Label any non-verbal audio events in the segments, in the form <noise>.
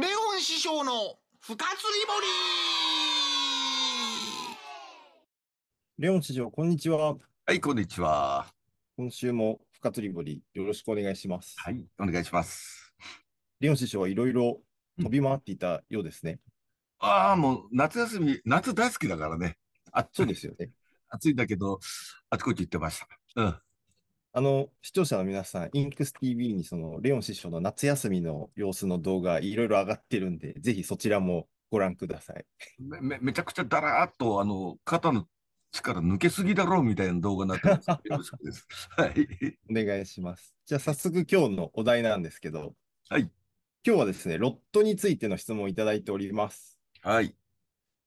レオン師匠の深釣り堀レオン師匠、こんにちは。はい、こんにちは。今週も深釣り堀、よろしくお願いします。はい、お願いします。レオン師匠はいろいろ飛び回っていたようですね。ああ、もう夏休み、夏大好きだからね。あそうですよね。<laughs> 暑いんだけど、あちこち行ってました。うん。あの、視聴者の皆さん、インクス TV にそのレオン師匠の夏休みの様子の動画、いろいろ上がってるんで、ぜひそちらもご覧ください。めめめちゃくちゃだらーっと、あの、肩の力抜けすぎだろうみたいな動画になってます。よろしくです。はい。お願いします。じゃあ早速今日のお題なんですけど、はい。今日はですね、ロットについての質問をいただいております。はい。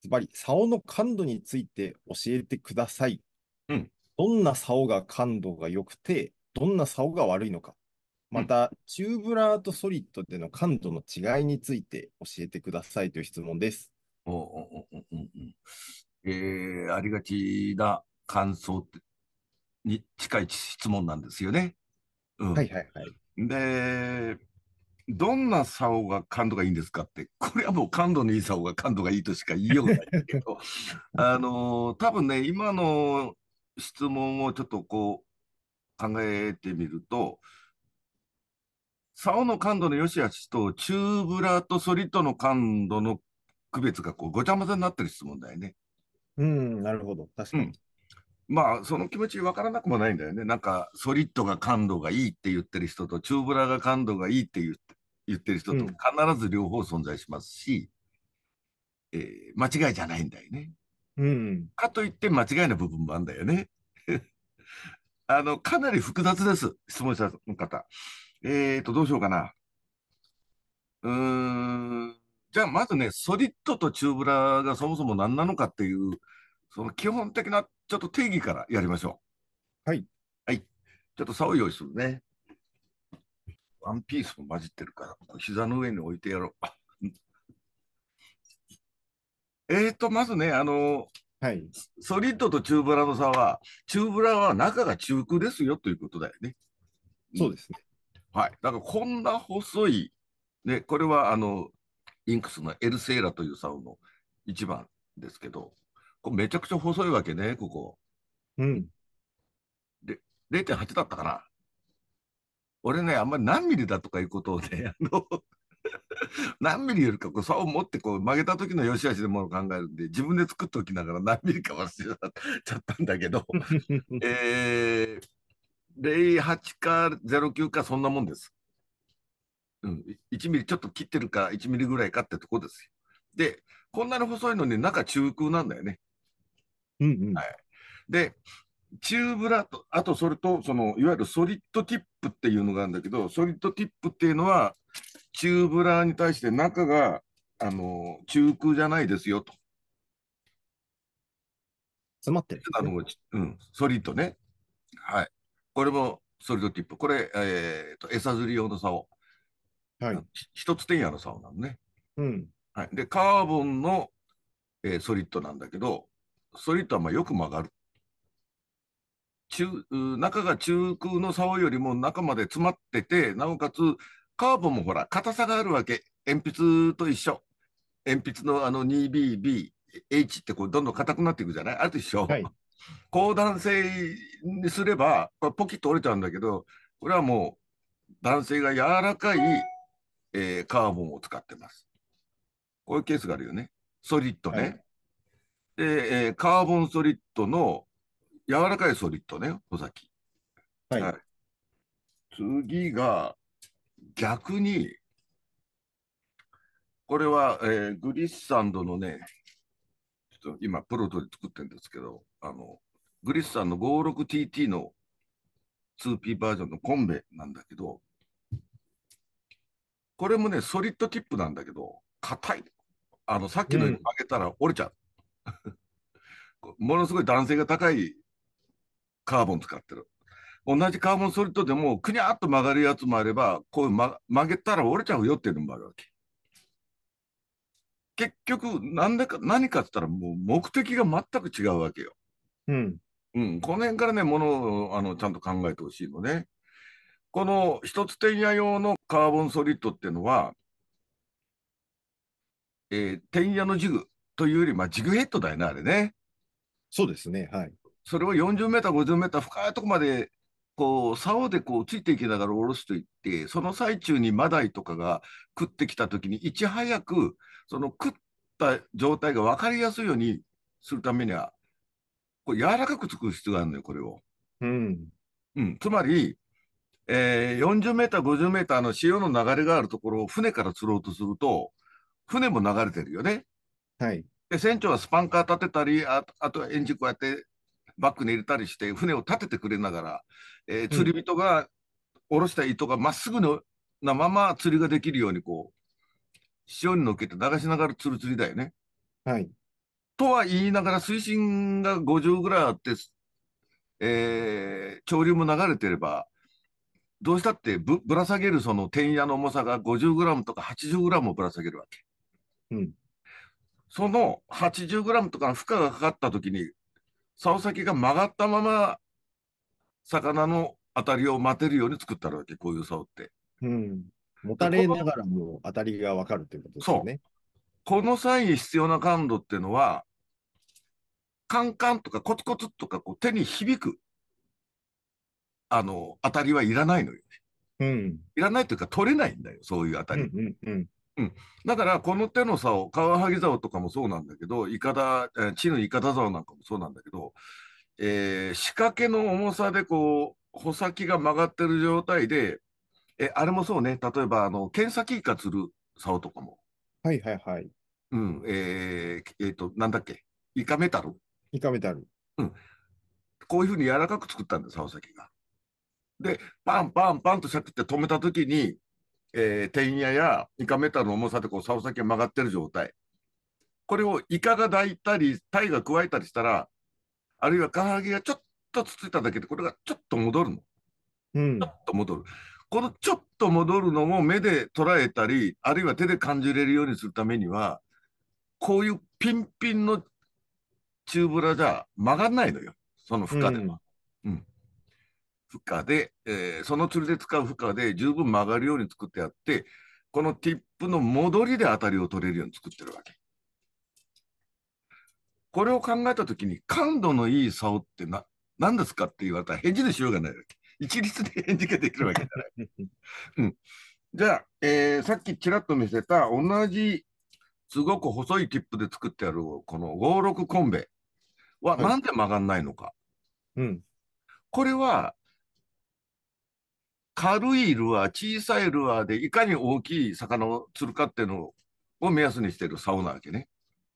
ズバリ、竿の感度について教えてください。うん。どんな竿が感度が良くて、どんな竿が悪いのか。また、チューブラーとソリッドでの感度の違いについて教えてくださいという質問です。おおおおえー、ありがちな感想に近い質問なんですよね。うん、はいはいはい。で、どんな竿が感度がいいんですかって、これはもう感度のいい竿が感度がいいとしか言いようがないけど、<laughs> あのー、多分ね、今の質問をちょっとこう考えてみると、竿の感度の良し悪しと、チューブラとソリッドの感度の区別がこうごちゃ混ぜになってる質問だよね。うん、なるほど。確かに。うん、まあ、その気持ち分からなくもないんだよね。なんか、ソリッドが感度がいいって言ってる人と、チューブラが感度がいいって言って言ってる人と、必ず両方存在しますし、うん、えー、間違いじゃないんだよね。うん。かといって間違いな部分もあるんだよね。<laughs> あの、かなり複雑です。質問者の方。えっ、ー、と、どうしようかな。うーん。じゃあ、まずね、ソリッドとチューブラがそもそも何なのかっていう、その基本的なちょっと定義からやりましょう。はい。はい。ちょっと差を用意するね。ワンピースも混じってるから、膝の上に置いてやろう。えっ、ー、と、まずね、あの、はい、ソリッドと中ブラの差は、中ブラは中が中空ですよということだよね。そうですね。はい。だからこんな細い、ね、これはあの、インクスのエルセーラというサ竿の一番ですけど、これめちゃくちゃ細いわけね、ここ。うん。で、0.8だったかな。俺ね、あんまり何ミリだとかいうことをね、あの <laughs> 何ミリよりかこう竿を持ってこう曲げた時の良し悪しでものを考えるんで自分で作っておきながら何ミリか忘れちゃったんだけど <laughs> えー、08か09かそんなもんです。うん、1ミリちょっと切ってるか1ミリぐらいかってとこですよ。で、こんなに細いのに中中空なんだよね。うんうん。はい。で、中ブラと、あとそれと、その、いわゆるソリッドティップっていうのがあるんだけど、ソリッドティップっていうのは、中ブラーに対して中が、あの、中空じゃないですよと。詰まってる、ね、あの、うん、ソリッドね。はい。これもソリッドティップ。これ、えっ、ー、と、餌釣り用の竿。はい。一つ点やの竿なのね。うん。はい。で、カーボンの、えー、ソリッドなんだけど、ソリッドはまあよく曲がる。中、中が中空の竿よりも中まで詰まってて、なおかつカーボンもほら、硬さがあるわけ。鉛筆と一緒。鉛筆のあの 2BB、H ってこうどんどん硬くなっていくじゃないあれと一緒。はい、高弾性にすれば、ポキッと折れちゃうんだけど、これはもう、男性が柔らかい、えー、カーボンを使ってます。こういうケースがあるよね。ソリッドね。はい、で、えー、カーボンソリッドの柔らかいソリッドね、尾崎。はい、はい。次が、逆に、これは、えー、グリッサンドのね、ちょっと今、プロトで作ってるんですけど、あの、グリッサンの 56TT の 2P バージョンのコンベなんだけど、これもね、ソリッドティップなんだけど、硬い。あの、さっきのように曲げたら折れちゃう。<laughs> うん、ものすごい弾性が高いカーボン使ってる。同じカーボンソリッドでも、くにゃっと曲がるやつもあれば、こう、ま、曲げたら折れちゃうよっていうのもあるわけ。結局、なんでか、何かって言ったら、もう目的が全く違うわけよ。うん。うん。この辺からね、ものを、あの、ちゃんと考えてほしいのね。この一つてんや用のカーボンソリッドっていうのは、えー、てんやのジグというより、まあ、ジグヘッドだよね、あれね。そうですね、はい。それを40メーター、50メーター深いとこまでこう竿でこうついていきながら下ろすといってその最中にマダイとかが食ってきた時にいち早くその食った状態が分かりやすいようにするためにはこう柔らかく作る必要があるのよこれを。うん、うん、つまり、えー、40メーター50メーターの潮の流れがあるところを船から釣ろうとすると船も流れてるよね。はい、で船長はスパンカー立てたりああとエンジンこうやってバックに入れたりして、船を立ててくれながら、えー、釣り人が下ろした糸がまっすぐなまま釣りができるように、こう、潮に乗っけて流しながら釣る釣りだよね。はい。とは言いながら、水深が50ぐらいあって、えー、潮流も流れてれば、どうしたってぶぶら下げるその天野の重さが50グラムとか80グラムをぶら下げるわけ。うん。その80グラムとかの負荷がかかった時に、竿先が曲がったまま、魚の当たりを待てるように作ったら、わけ、こういう竿って。うん。もたれながらも当たりがわかるということですね。この際に必要な感度っていうのは、カンカンとかコツコツとかこう手に響く、あの、当たりはいらないのよね。うん。いらないというか取れないんだよ、そういう当たり。うんうんうん、うん、だからこの手の竿カワハギ竿とかもそうなんだけどイカダ地のイカダ竿なんかもそうなんだけど、えー、仕掛けの重さでこう穂先が曲がってる状態でえあれもそうね例えばあの剣先イカ釣る竿とかもはいはいはいうんえー、えー、となんだっけイカメタルイカメタルうんこういうふうに柔らかく作ったんです竿先がでパンパンパンとしゃくって止めた時にえー、てんややイカメタの重さでこう竿先が曲がってる状態これをイカが抱いたりタイが加えたりしたらあるいはカワハギがちょっとつついただけでこれがちょっと戻るの、うん、ちょっと戻るこのちょっと戻るのも目で捉えたりあるいは手で感じれるようにするためにはこういうピンピンのチューブラじゃ曲がんないのよその負荷では。うん負荷で、えー、その釣りで使う負荷で十分曲がるように作ってあって、このティップの戻りで当たりを取れるように作ってるわけ。これを考えたときに、感度のいい竿ってな、何ですかって言われたら返事でしようがないわけ。一律で返事ができるわけじゃない。<laughs> うん、じゃあ、えー、さっきちらっと見せた同じすごく細いティップで作ってあるこの56コンベはなんで曲がんないのか。はい、うん、これは軽いルアー、小さいルアーでいかに大きい魚を釣るかっていうのを目安にしてる竿なわけね。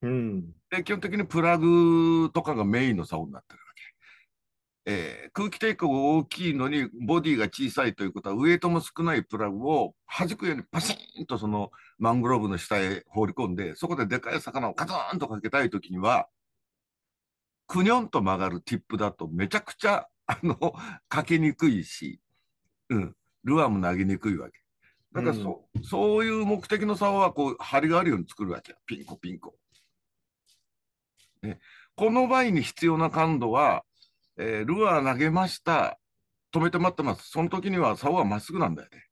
うん、で基本的にプラグとかがメインの竿になってるわけ。えー、空気抵抗が大きいのにボディが小さいということはウエイトも少ないプラグを弾くようにパシーンとそのマングローブの下へ放り込んでそこででかい魚をカツンとかけたい時にはくにょんと曲がるティップだとめちゃくちゃあの、<laughs> かけにくいし、うん、ルアーも投げにくいわけ。だからそうん、そういう目的の竿はこう張りがあるように作るわけピンコピンコ。ね、この場合に必要な感度は、えー、ルアー投げました、止めて待ってます、その時には竿はまっすぐなんだよね。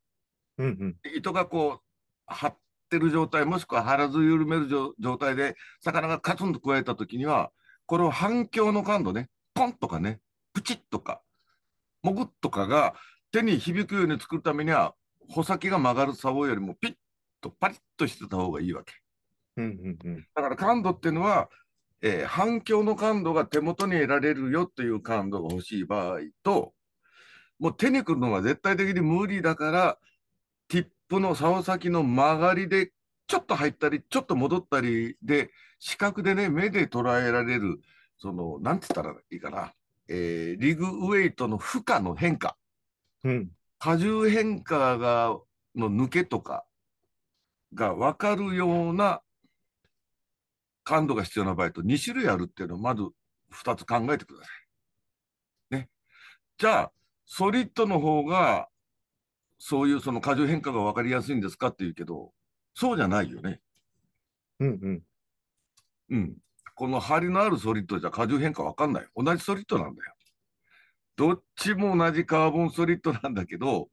うんうん、糸がこう張ってる状態、もしくは張らず緩める状態で、魚がカツンと加えた時には、これを反響の感度ね、ポンとかね、プチッとか、もぐっとかが手に響くように作るためには、穂先が曲がる竿よりもピッとパリッとしてた方がいいわけ。だから感度っていうのは、えー、反響の感度が手元に得られるよという感度が欲しい場合と、もう手にくるのは絶対的に無理だから、ティップの竿先の曲がりで、ちょっと入ったり、ちょっと戻ったりで、視覚でね、目で捉えられる、その、何て言ったらいいかな、えー、リグウェイトの負荷の変化。うん、重変化がの抜けとかが分かるような感度が必要な場合と2種類あるっていうのをまず2つ考えてください。ね。じゃあ、ソリッドの方がそういうその荷重変化が分かりやすいんですかっていうけど、そうじゃないよね。うんうん。うん。この張りのあるソリッドじゃ荷重変化分かんない。同じソリッドなんだよ。どっちも同じカーボンソリッドなんだけど、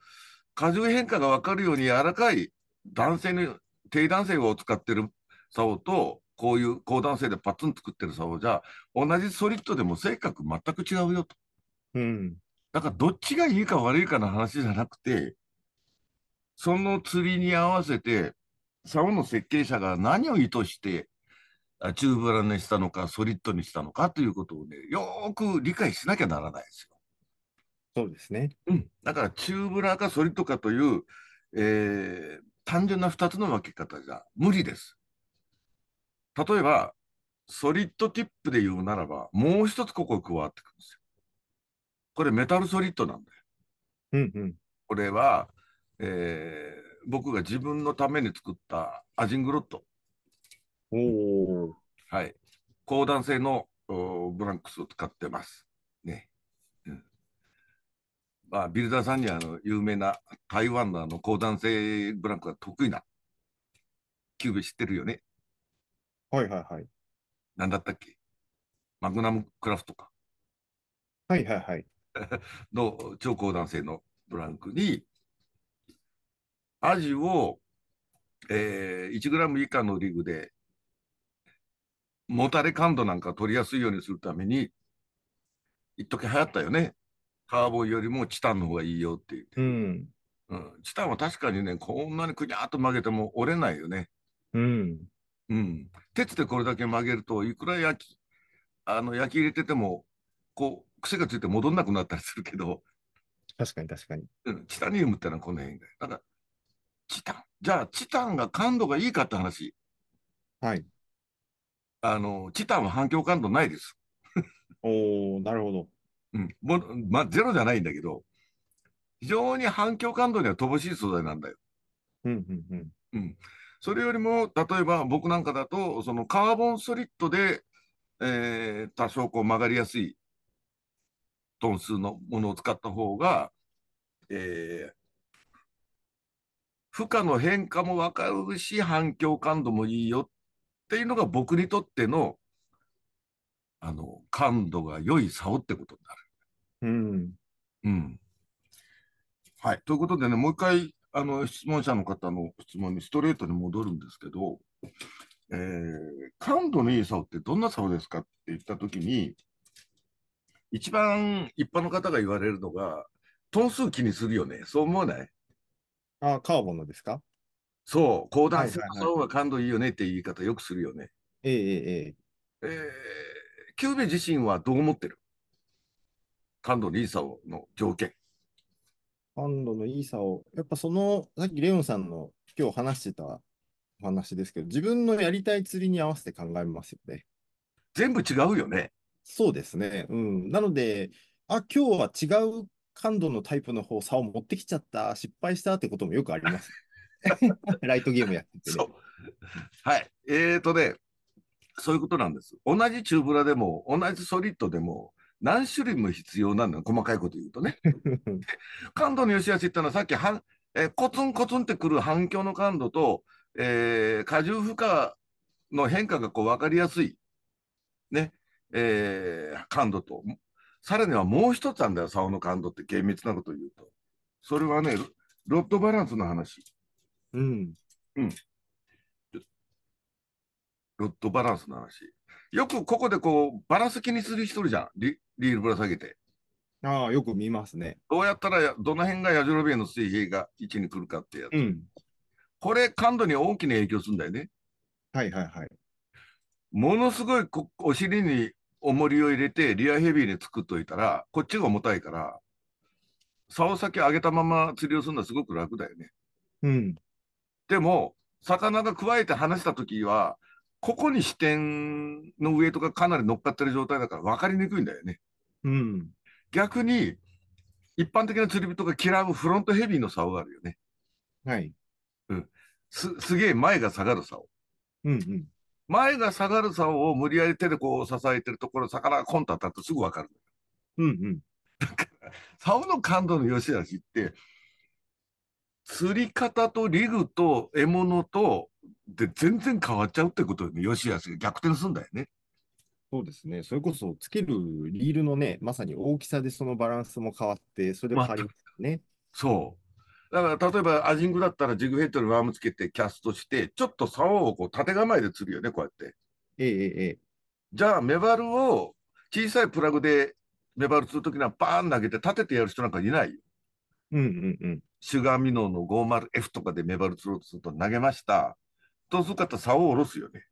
荷重変化が分かるように柔らかい男性の低男性を使ってる竿と、こういう高男性でパツン作ってる竿じゃ、同じソリッドでも性格全く違うよと。うん。だからどっちがいいか悪いかの話じゃなくて、その釣りに合わせて、竿の設計者が何を意図して、チューブラにしたのか、ソリッドにしたのかということをね、よーく理解しなきゃならないですよ。そうですね。うん。だからチューブラーかリッとかという、えー、単純な2つの分け方じゃ無理です。例えば、ソリッドティップで言うならば、もう一つここ加わってくるんですよ。これメタルソリッドなんだよ。うんうん。これは、えー、僕が自分のために作ったアジングロット。おお。はい。高弾性のブランクスを使ってます。ね。まあ、ビルダーさんにはあの有名な台湾のあの高断性ブランコが得意なキューベ知ってるよね。はいはいはい。なんだったっけマグナムクラフトか。はいはいはい。<laughs> の超高断性のブランクに、アジを、えー、1グラム以下のリグで、もたれ感度なんか取りやすいようにするために、一時流行ったよね。カーボンよりもチタンの方がいいよって言って、うん、うん、チタンは確かにねこんなにくにゃっと曲げても折れないよね、うん、うん、鉄でこれだけ曲げるといくら焼きあの焼き入れててもこう癖がついて戻んなくなったりするけど確かに確かに、うん、チタニウムってのはこの辺でだからチタンじゃあチタンが感度がいいかって話はいあのチタンは反響感度ないですおおなるほどうん。まあ、ゼロじゃないんだけど、非常に反響感度には乏しい素材なんだよ。うんうんうん。うん。それよりも、例えば僕なんかだと、そのカーボンソリッドで、えー、多少こう曲がりやすいトン数のものを使った方が、えー、負荷の変化もわかるし、反響感度もいいよっていうのが僕にとってのあの感度が良い竿ってことになる。うん、うん、はい、ということでねもう一回あの質問者の方の質問にストレートに戻るんですけど、えー、感度のいい竿ってどんな竿ですかって言った時に一番一般の方が言われるのがト数気にするよねそう思わないああカーボンのですかそう、高段性の方が感度いいよねって言い方よくするよね。ええええ。えーキューベ自身はどう思ってる感度のイーサをの条件。感度のイーサを、やっぱその、さっきレオンさんの今日話してたお話ですけど、自分のやりたい釣りに合わせて考えますよね。全部違うよね。そうですね。うん。なので、あ、今日は違う感度のタイプの方、差を持ってきちゃった、失敗したってこともよくあります。<laughs> ライトゲームやってて、ね、はい。えっ、ー、とね、そういうことなんです。同じチューブラでも、同じソリッドでも、何種類も必要なんだ細かいこと言うとね。<laughs> 感度の良し悪しってのはさっきはえー、コツンコツンってくる反響の感度と、えー、荷重負荷の変化がこう分かりやすい、ね、えー、感度と、さらにはもう一つあるんだよ、竿の感度って厳密なこと言うと。それはね、ロッドバランスの話。うん。うん。ロッドバランスの話。よくここでこう、バランス気にする人いるじゃん。リリールぶら下げて。ああ、よく見ますね。どうやったら、どの辺が矢印の水平が位置に来るかってやつ。うん、これ、感度に大きな影響するんだよね。はいはいはい。ものすごいこお尻に重りを入れて、リアヘビーで作っといたら、こっちが重たいから、竿先上げたまま釣りをするのはすごく楽だよね。うん。でも、魚がくわえて離した時は、ここに視点の上とかかなり乗っかってる状態だから分かりにくいんだよね。うん。逆に、一般的な釣り人が嫌うフロントヘビーの竿があるよね。はい。うん。す、すげえ前が下がる竿。うんうん。前が下がる竿を無理やり手でこう支えてるところ、魚がコンと当たるとすぐ分かる。うんうん。だから、竿の感度の良し悪しって、釣り方とリグと獲物とで全然変わっちゃうってことで、ね、よしやすが逆転するんだよね。そうですね。それこそ、つけるリールのね、まさに大きさでそのバランスも変わって、それも変わりますよね。そう。だから、例えば、アジングだったら、ジグヘッドにワームつけて、キャストして、ちょっと竿をこう縦構えで釣るよね、こうやって。ええええ。じゃあ、メバルを小さいプラグでメバル釣るときには、バーン投げて立ててやる人なんかいないよ。うんうんうん。シュガーミノーの 50F とかでメバル釣ろうとすると投げました。とすると竿を下ろすよね。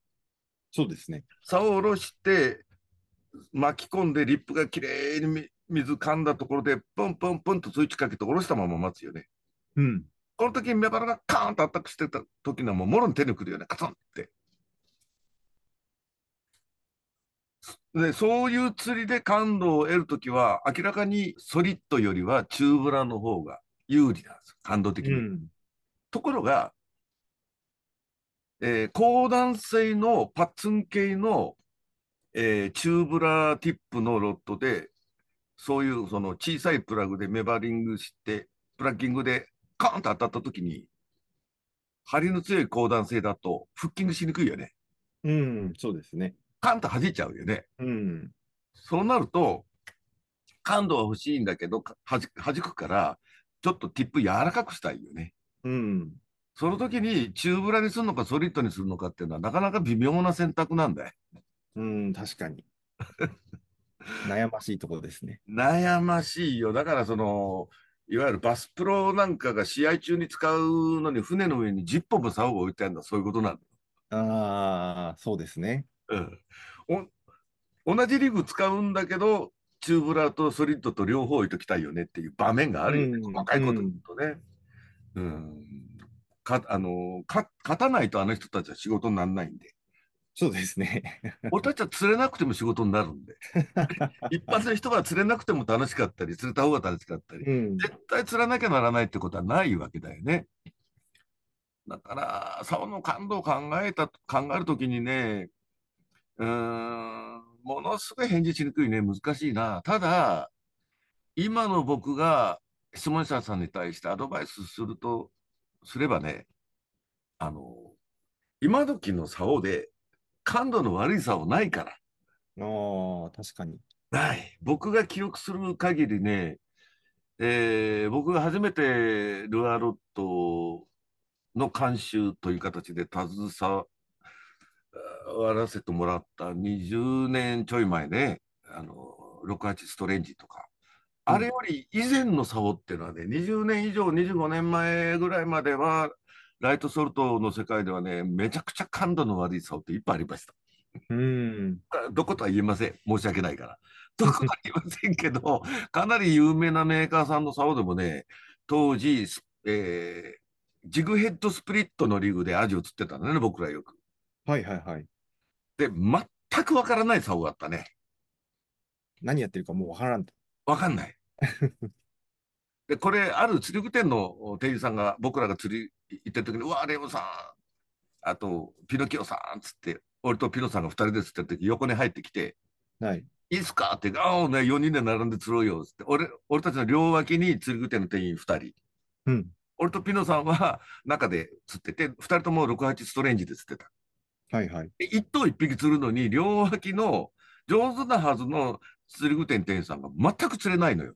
そうですね。竿を下ろして、巻き込んでリップがきれいに水噛んだところで、ポンポンポンとスイッチかけて下ろしたまま待つよね。うん。この時にメバルがカーンとアタックしてた時のもうもろに手にくるよね、カツンって。でそういう釣りで感度を得るときは、明らかにソリッドよりは中ブラの方が有利なんです感動的に。うん、ところが、えー、高弾性のパッツン系の、えー、チューブラーティップのロットで、そういうその小さいプラグでメバリングして、プラッキングでカーンと当たった時に、張りの強い高弾性だと、フッキングしにくいよね。うん、そうですね。カンと弾いちゃうよね。うん。そうなると、感度は欲しいんだけど、弾くから、ちょっとティップ柔らかくしたいよね。うん。その時に中ぶらにするのかソリッドにするのかっていうのはなかなか微妙な選択なんだよ。うん、確かに。<laughs> 悩ましいところですね。悩ましいよ。だからその、いわゆるバスプロなんかが試合中に使うのに船の上に10本も竿を置いてあるのはそういうことなんだああ、そうですね。うん。同じリグ使うんだけど、チューブラーとソリッドと両方置いときたいよねっていう場面があるよね、うん、細かいこと言うとね。うん、うんかあのか勝たないとあの人たちは仕事にならないんで。そうですね。俺たちは釣れなくても仕事になるんで。<laughs> 一般の人が釣れなくても楽しかったり、釣れた方が楽しかったり、うん、絶対釣らなきゃならないってことはないわけだよね。だから、竿の感度を考えた、考えるときにね、うん、ものすごい返事しにくいね、難しいな。ただ、今の僕が質問者さんに対してアドバイスすると、すればね、あの、今時の竿で、感度の悪い竿ないから。ああ、確かに。ない。僕が記憶する限りね、えー、僕が初めてルアーロットの監修という形で携終わらせてもらった20年ちょい前ね、あの、68ストレンジとか、あれより以前のサボっていうのはね、20年以上、25年前ぐらいまでは、ライトソルトの世界ではね、めちゃくちゃ感度の悪いサボっていっぱいありました。うん、どことは言えません。申し訳ないから。どことは言えませんけど、<laughs> かなり有名なメーカーさんの竿でもね、当時、えー、ジグヘッドスプリットのリグでアジを釣ってたのね、僕らよく。はいはいはい。で、全くわからない竿があったね。何やってるかもうわからんと。わかんない。で、これ、ある釣り具店の店員さんが、僕らが釣り行ってる時に、うわ、レオさん、あと、ピノキオさん、つって、俺とピノさんが二人で釣ってる時、横に入ってきて、はい。いいっすかって、ああ、おね、4人で並んで釣ろうよ、つって。俺、俺たちの両脇に釣り具店の店員二人。うん。俺とピノさんは中で釣ってて、二人とも68ストレンジで釣ってた。はいはい。一頭一匹釣るのに、両脇の上手なはずの釣り具店店員さんが全く釣れないのよ。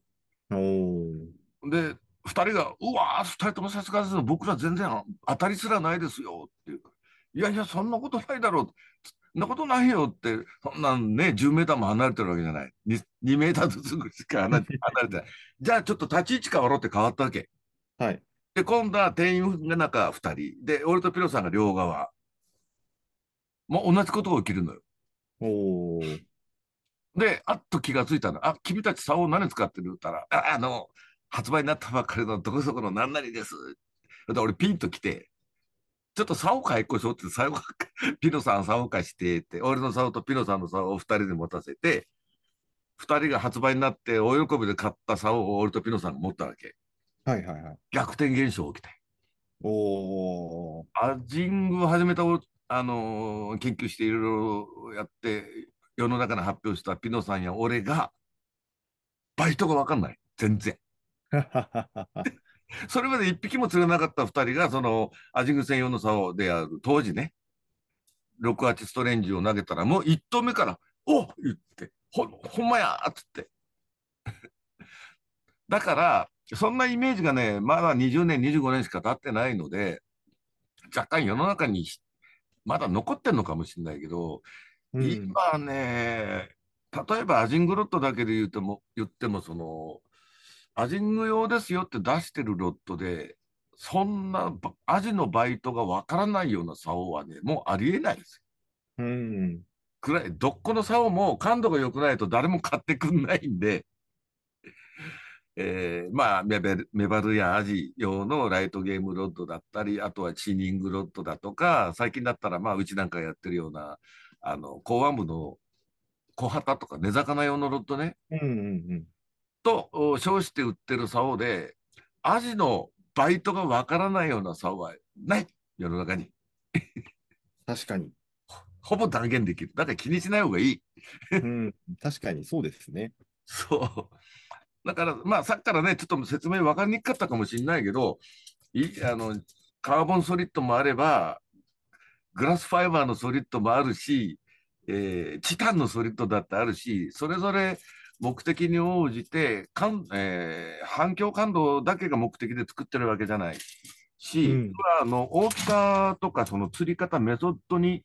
おで、二人が、うわー、二人ともさすがです僕ら全然当たりすらないですよっていう。いやいや、そんなことないだろう。そんなことないよって、そんなんね、10メーターも離れてるわけじゃない。2, 2メーターずつぐらいしか <laughs> 離れてない。じゃあちょっと立ち位置変わろうって変わったわけ。はい。で、今度は店員が中2人。で、俺とピロさんが両側。まあ、同じことが起きるのよ。おで、あっと気がついたの。あ、君たち竿を何使ってる言ったら、あ、あの、発売になったばっかりのどこそこの何々です。で、俺ピンと来て、ちょっと竿買いっこしようって、最後、<laughs> ピノさん竿貸してって、俺の竿とピノさんの竿を二人で持たせて、二人が発売になって大喜びで買った竿を俺とピノさんが持ったわけ。はいはいはい。逆転現象起きて。おお。アジング始めたあの研究していろいろやって世の中に発表したピノさんや俺がバイトが分かんない全然。<laughs> それまで一匹も釣れなかった2人がそのアジグ専用の竿である当時ね68ストレンジを投げたらもう1投目から「おっ!」言って「ほほんまや!」っつって。<laughs> だからそんなイメージがねまだ20年25年しか経ってないので若干世の中にまだ残ってんのかもしれないけど、うん、今ね、例えばアジングロットだけで言うても、言ってもその、アジング用ですよって出してるロットで、そんなアジのバイトがわからないような竿はね、もうありえないですよ。うん。くらい、どっこの竿も感度が良くないと誰も買ってくんないんで、えー、まあメベル、メバルやアジ用のライトゲームロッドだったり、あとはチーニングロッドだとか、最近だったら、まあ、うちなんかやってるような、あの、港湾部の小旗とか根魚用のロッドね、うんうんうん、と称して売ってる竿で、アジのバイトがわからないような竿はない、世の中に。<laughs> 確かにほ。<laughs> ほぼ断言できる。だから気にしない方がいい。うん、確かにそうですね。<laughs> そう。だから、まあ、さっきからね、ちょっと説明分かりにくかったかもしれないけど、いあのカーボンソリッドもあれば、グラスファイバーのソリッドもあるし、えー、チタンのソリッドだってあるし、それぞれ目的に応じて、かんえー、反響感度だけが目的で作ってるわけじゃないし、うん、あの大きさとかその釣り方、メソッドに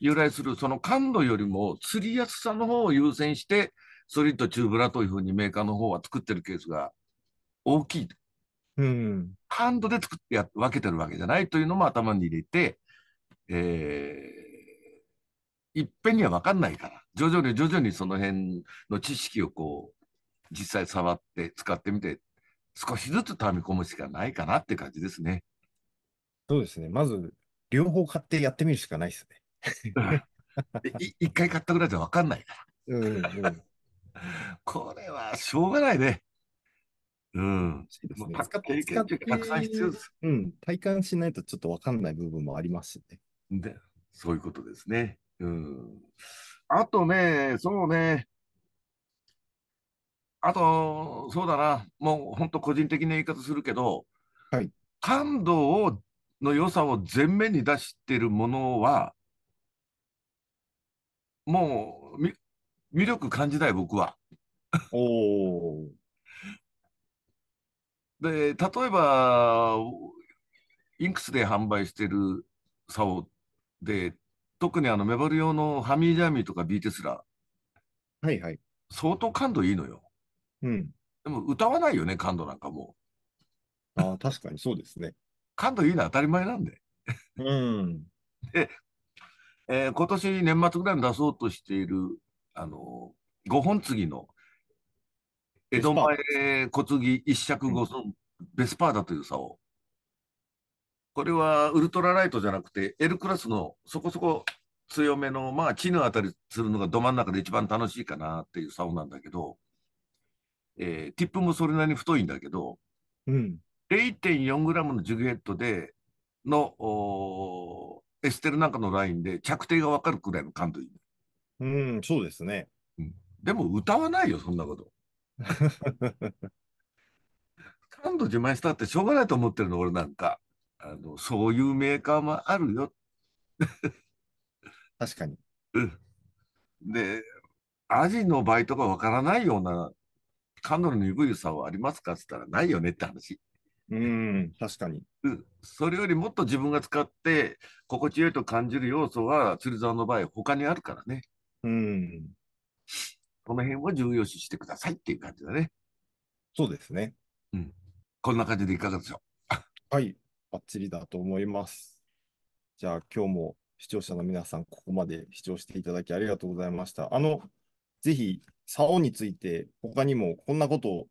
由来する、その感度よりも釣りやすさの方を優先して、ソリッド中ブラというふうにメーカーの方は作ってるケースが大きい。うん、ハンドで作ってや分けてるわけじゃないというのも頭に入れて、えー、いっぺんには分かんないから徐々に徐々にその辺の知識をこう実際触って使ってみて少しずつ溜め込むしかないかなって感じですね。そうですね。まず両方買ってやってみるしかないですね。一回買ったぐらいじゃ分かんないから。うんうん <laughs> これはしょうがないね。うん。うね、って経験たくさん必要です。うん。体感しないとちょっとわかんない部分もありますね。で、そういうことですね。うん。あとね、そうね。あと、そうだな。もう本当個人的な言い方するけど、はい。感度を、の良さを前面に出してるものは、もう、魅力感じたい、僕は。おお。で、例えば、インクスで販売してる竿で、特にあのメバル用のハミージャーミーとかビーテスラ、はいはい。相当感度いいのよ。うん。でも歌わないよね、感度なんかもああ、確かにそうですね。感度いいのは当たり前なんで。うん。で、えー今年年末ぐらいに出そうとしているあの、五本継ぎの、江戸前小継ぎ一尺五寸、ベスパーダという竿。これはウルトラライトじゃなくて、L クラスのそこそこ強めの、まあ、地のあたりするのがど真ん中で一番楽しいかなっていう竿なんだけど、えー、ティップもそれなりに太いんだけど、うん、0.4g のジュゲットでのエステルなんかのラインで着底が分かるくらいの感度いい。うん、そうですね。でも歌わないよ、そんなこと。感 <laughs> 度自慢したってしょうがないと思ってるの、俺なんか。あの、そういうメーカーもあるよ。確かに。うん。で、アジの場合とかわからないような感度の鈍いさはありますかって言ったらないよねって話。うん、確かに。うん。それよりもっと自分が使って心地よいと感じる要素は釣り竿の場合他にあるからね。うん。この辺を重要視してくださいっていう感じだね。そうですね。うん。こんな感じでいかがでしょう <laughs> はい。バッチリだと思います。じゃあ今日も視聴者の皆さん、ここまで視聴していただきありがとうございました。あの、ぜひ、竿について、他にもこんなことを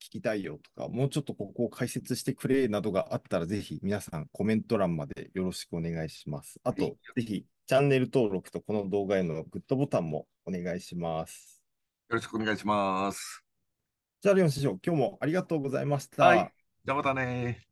聞きたいよとか、もうちょっとここを解説してくれなどがあったら、ぜひ皆さんコメント欄までよろしくお願いします。あと、ぜひチャンネル登録とこの動画へのグッドボタンもお願いします。よろしくお願いします。じゃあ、リオン師匠、今日もありがとうございました。はい、じゃあまたね